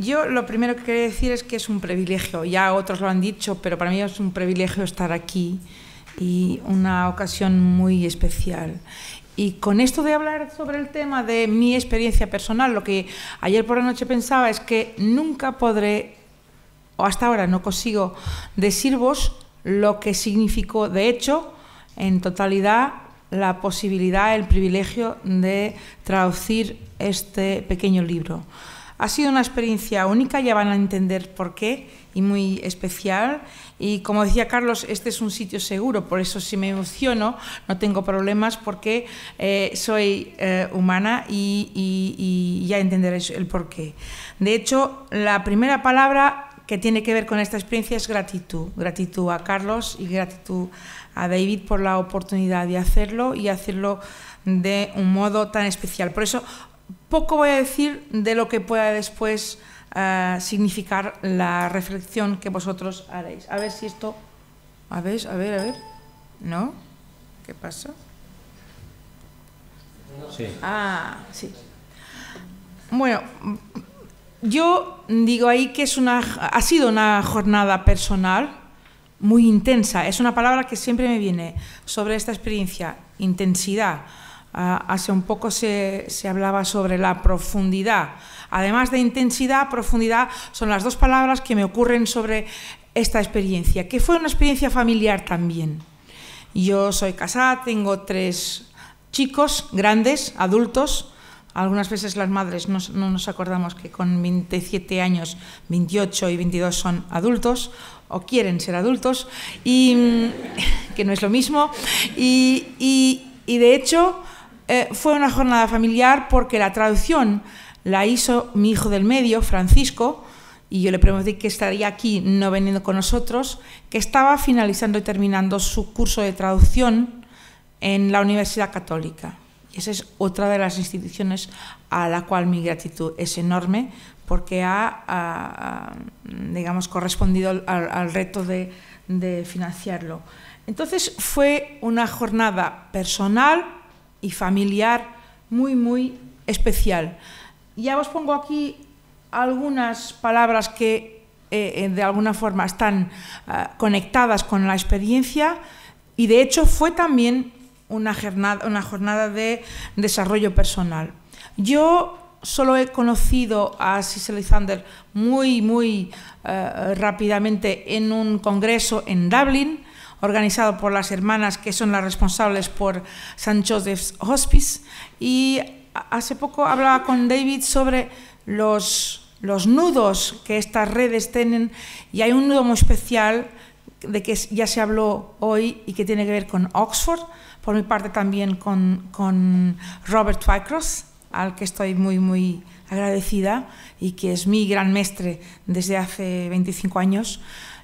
Yo lo primero que quería decir es que es un privilegio, ya otros lo han dicho, pero para mí es un privilegio estar aquí y una ocasión muy especial. Y con esto de hablar sobre el tema de mi experiencia personal, lo que ayer por la noche pensaba es que nunca podré, o hasta ahora no consigo, decirvos lo que significó, de hecho, en totalidad la posibilidad, el privilegio de traducir este pequeño libro. Ha sido una experiencia única, ya van a entender por qué, y muy especial. Y como decía Carlos, este es un sitio seguro, por eso si me emociono no tengo problemas porque eh, soy eh, humana y, y ya entenderéis el por qué. De hecho, la primera palabra que tiene que ver con esta experiencia es gratitud. Gratitud a Carlos y gratitud a David por la oportunidad de hacerlo y hacerlo de un modo tan especial. Por eso poco voy a decir de lo que pueda después eh, significar la reflexión que vosotros haréis. A ver si esto... A ver, a ver, a ver. ¿No? ¿Qué pasa? Ah, sí. Bueno, yo digo ahí que es una, ha sido una jornada personal muy intensa. Es una palabra que siempre me viene sobre esta experiencia, intensidad. Ah, hace un poco se, hablaba sobre la profundidad. Además de intensidad, profundidad son las dos palabras que me ocurren sobre esta experiencia, que fue una experiencia familiar también. Yo soy casada, tengo tres chicos grandes, adultos. Algunas veces las madres no, nos acordamos que con 27 años, 28 y 22 son adultos o quieren ser adultos, y mm, que no es lo mismo. y de hecho, eh, fue una jornada familiar porque la traducción la hizo mi hijo del medio, Francisco, y yo le prometí que estaría aquí no veniendo con nosotros, que estaba finalizando y terminando su curso de traducción en la Universidad Católica. Y esa es otra de las instituciones a la cual mi gratitud es enorme porque ha, digamos, correspondido al, reto de financiarlo. Entonces fue una jornada personal, y familiar muy, muy especial. Ya os pongo aquí algunas palabras que eh, eh, de alguna forma están ah, conectadas con la experiencia y de hecho fue también una jornada, una jornada de desarrollo personal. Yo solo he conocido a Cicely Alexander muy, muy eh, rápidamente en un congreso en Dublín, organizado por las hermanas que son las responsables por San Joseph's Hospice. Y hace poco hablaba con David sobre los, los nudos que estas redes tienen y hay un nudo muy especial de que ya se habló hoy y que tiene que ver con Oxford, por mi parte también con, Robert Twycross, al que estoy muy, muy agradecida y que es mi gran mestre desde hace 25 años.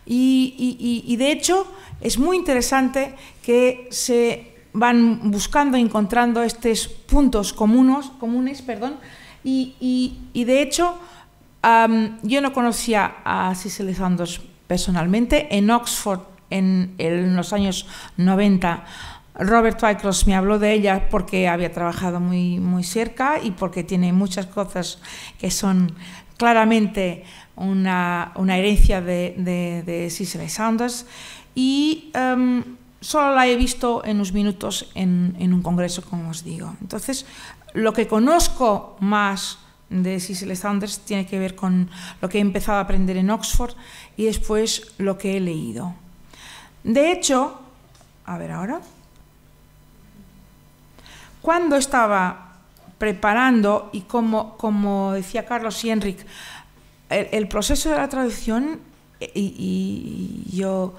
Y, de hecho es muy interesante que se van buscando, encontrando estos puntos comunes, comunes. Perdón, y, de hecho yo no conocía a Cicely Sandos personalmente. En Oxford, en, en los años 90, Robert Whitecross me habló de ella porque había trabajado muy, muy cerca y porque tiene muchas cosas que son claramente una, herencia de, de, Sanders y em, solo la he visto en unos minutos en, un congreso, como os digo. Entonces, lo que conozco más de Cicely Saunders tiene que ver con lo que he empezado a aprender en Oxford y después lo que he leído. De hecho, a ver ahora, cuando estaba preparando y como, como decía Carlos y Enric, el, proceso de la traducción, y, yo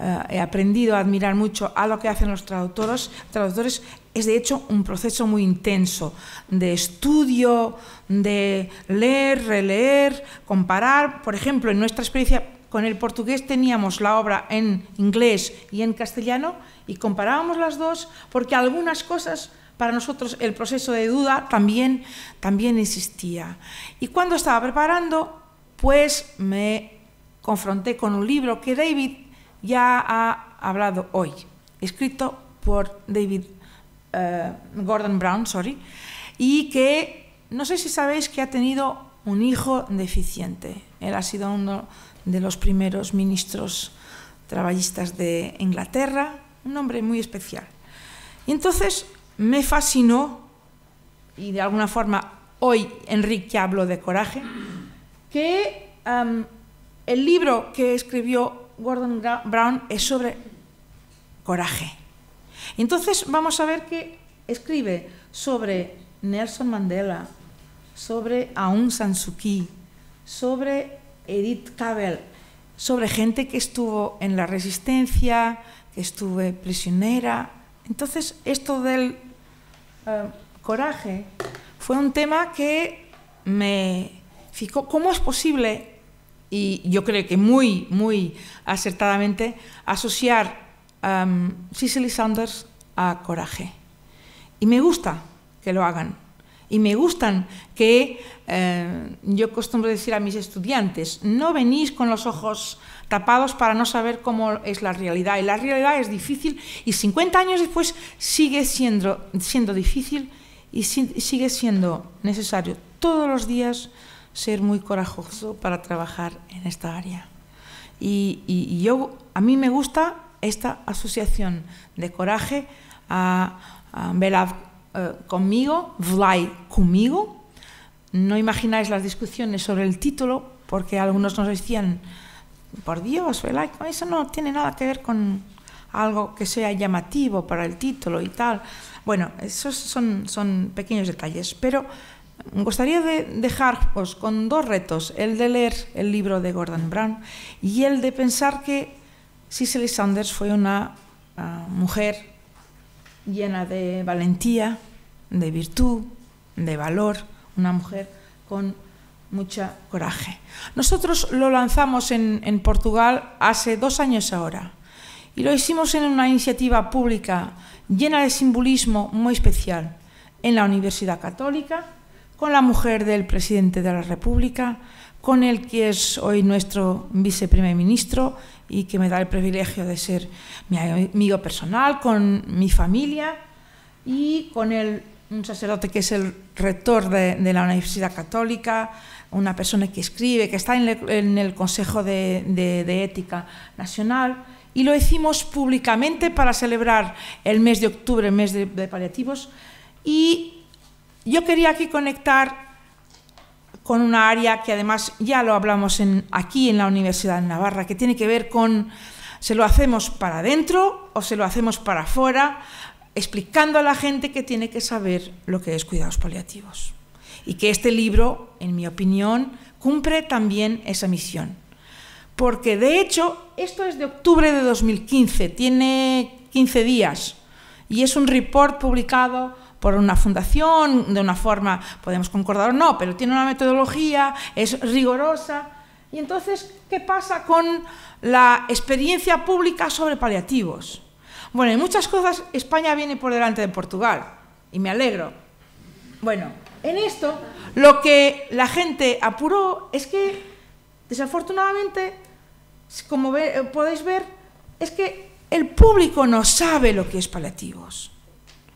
eh, he aprendido a admirar mucho a lo que hacen los traductores, traductores, es de hecho un proceso muy intenso de estudio, de leer, releer, comparar. Por ejemplo, en nuestra experiencia con el portugués teníamos la obra en inglés y en castellano y comparábamos las dos porque algunas cosas para nosotros el proceso de duda también, también existía. Y cuando estaba preparando pues me confronté con un libro que David ya ha hablado hoy, escrito por David eh, Gordon Brown, sorry, y que no sé si sabéis que ha tenido un hijo deficiente. Él ha sido uno de los primeros ministros trabajistas de Inglaterra, un hombre muy especial. Y entonces me fascinó, y de alguna forma hoy Enrique habló de coraje, que el libro que escribió Gordon Brown es sobre coraje. Entonces vamos a ver que escribe sobre Nelson Mandela, sobre Aung San Suu Kyi, sobre Edith Cavell, sobre gente que estuvo en la resistencia, que estuve prisionera. Entonces, esto del eh, coraje fue un tema que me ¿Cómo es posible, y yo creo que muy, muy acertadamente, asociar um, Cicely Sanders a coraje? Y me gusta que lo hagan. Y me gustan que eh, yo costumbre decir a mis estudiantes, no venís con los ojos tapados para no saber cómo es la realidad. Y la realidad es difícil y 50 años después sigue siendo, siendo difícil y sigue siendo necesario todos los días ser muy corajoso para trabajar en esta área. Y, yo, a mí me gusta esta asociación de coraje a, a eh, conmigo, Vlai conmigo. No imagináis las discusiones sobre el título, porque algunos nos decían, por Dios, fly eso no tiene nada que ver con algo que sea llamativo para el título y tal. Bueno, esos son, son pequeños detalles, pero me de dejaros pues, con dos retos, el de leer el libro de Gordon Brown y el de pensar que Cicely Sanders fue una ah, mujer llena de valentía, de virtud, de valor, una mujer con mucho coraje. Nosotros lo lanzamos en Portugal hace dos años ahora y lo hicimos en una iniciativa pública llena de simbolismo muy especial en la Universidad Católica con la mujer del presidente de la República, con el que es hoy nuestro viceprimer ministro y que me da el privilegio de ser mi amigo personal, con mi familia y con el, un sacerdote que es el rector de, la Universidad Católica, una persona que escribe, que está en, el, Consejo de, Ética Nacional y lo hicimos públicamente para celebrar el mes de octubre, el mes de, de paliativos, y yo quería aquí conectar con una área que además ya lo hablamos aquí en la Universidad de Navarra, que tiene que ver con se lo hacemos para adentro o se lo hacemos para afuera, explicando a la gente que tiene que saber lo que es cuidados paliativos. Y que este libro, en mi opinión, cumple también esa misión. Porque de hecho, esto es de octubre de 2015, tiene 15 días y es un report publicado por una fundación, de una forma, podemos concordar o no, pero tiene una metodología, es rigurosa... Y entonces, ¿qué pasa con la experiencia pública sobre paliativos? Bueno, en muchas cosas España viene por delante de Portugal, y me alegro. Bueno, en esto lo que la gente apuró es que, desafortunadamente, como eh, podéis ver, es que el público no sabe lo que es paliativos.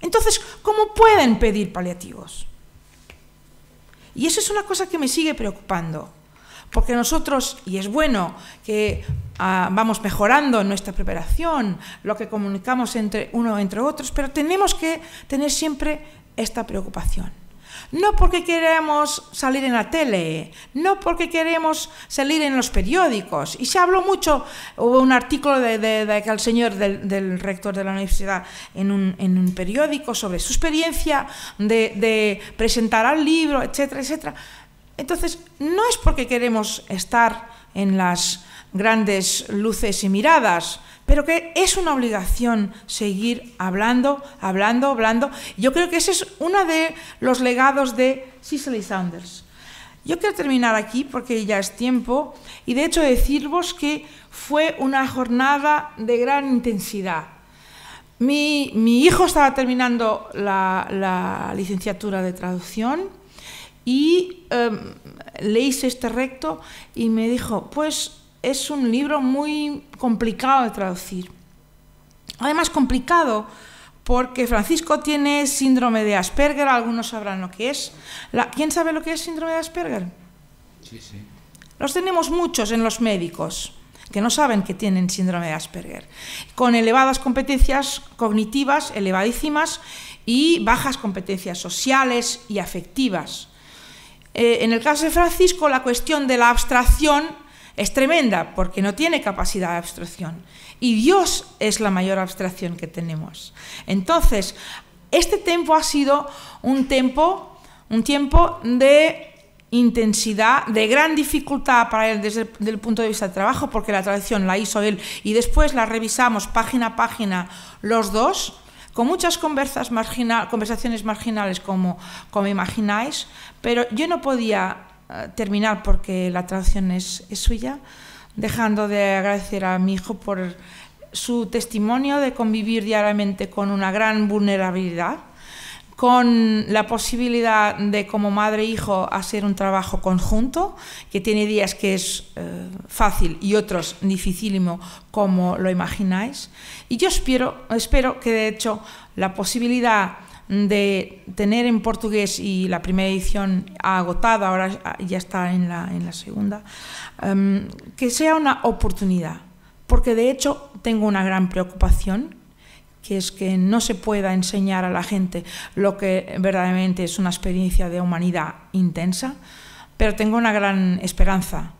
Entonces, ¿cómo pueden pedir paliativos? Y eso es una cosa que me sigue preocupando, porque nosotros, y es bueno que ah, vamos mejorando nuestra preparación, lo que comunicamos entre uno entre otros, pero tenemos que tener siempre esta preocupación no porque queremos salir en la tele, no porque queremos salir en los periódicos. Y se habló mucho, hubo un artículo de, señor del, rector de la universidad en un, periódico sobre su experiencia de, de presentar al libro, etcétera, etcétera. Entonces, no es porque queremos estar en las grandes luces y miradas, pero que es una obligación seguir hablando, hablando, hablando. Yo creo que ese es uno de los legados de Cicely Saunders. Yo quiero terminar aquí porque ya es tiempo y de hecho deciros que fue una jornada de gran intensidad. Mi, mi hijo estaba terminando la, la licenciatura de traducción y em, le hice este recto y me dijo, pues es un libro muy complicado de traducir. Además complicado porque Francisco tiene síndrome de Asperger, algunos sabrán lo que es. ¿Quién sabe lo que es síndrome de Asperger? Sí, sí. Los tenemos muchos en los médicos que no saben que tienen síndrome de Asperger, con elevadas competencias cognitivas, elevadísimas, y bajas competencias sociales y afectivas. Eh, en el caso de Francisco, la cuestión de la abstracción es tremenda, porque no tiene capacidad de abstracción. Y Dios es la mayor abstracción que tenemos. Entonces, este tiempo ha sido un tiempo, un tiempo de intensidad, de gran dificultad para él desde el punto de vista del trabajo, porque la tradición la hizo él y después la revisamos página a página los dos con muchas conversas conversaciones marginales como, imagináis, pero yo no podía eh, terminar porque la traducción es suya, dejando de agradecer a mi hijo por su testimonio de convivir diariamente con una gran vulnerabilidad con la posibilidad de como madre e hijo hacer un trabajo conjunto, que tiene días que es eh, fácil y otros dificilísimo como lo imagináis. Y yo espero, que de hecho la posibilidad de tener en portugués y la primera edición ha agotada, ahora ya está en la, segunda, em, que sea una oportunidad, porque de hecho tengo una gran preocupación que es que no se pueda enseñar a la gente lo que verdaderamente es una experiencia de humanidad intensa, pero tengo una gran esperanza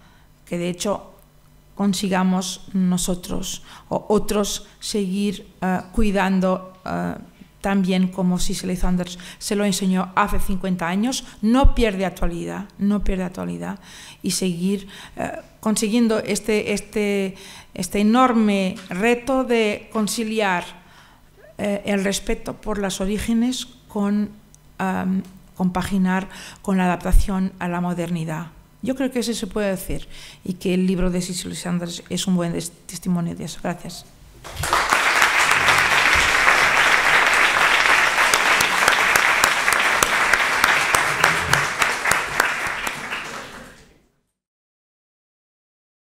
que de hecho consigamos nosotros o otros seguir eh, cuidando eh, tan también como Cicely Sanders se lo enseñó hace 50 años, no pierde actualidad, no pierde actualidad y seguir eh, consiguiendo este, este, este enorme reto de conciliar eh, el respeto por las orígenes con compaginar con la adaptación a la modernidad. Yo creo que eso se puede decir y que el libro de Cicely Sanders es un buen testimonio de eso. Gracias.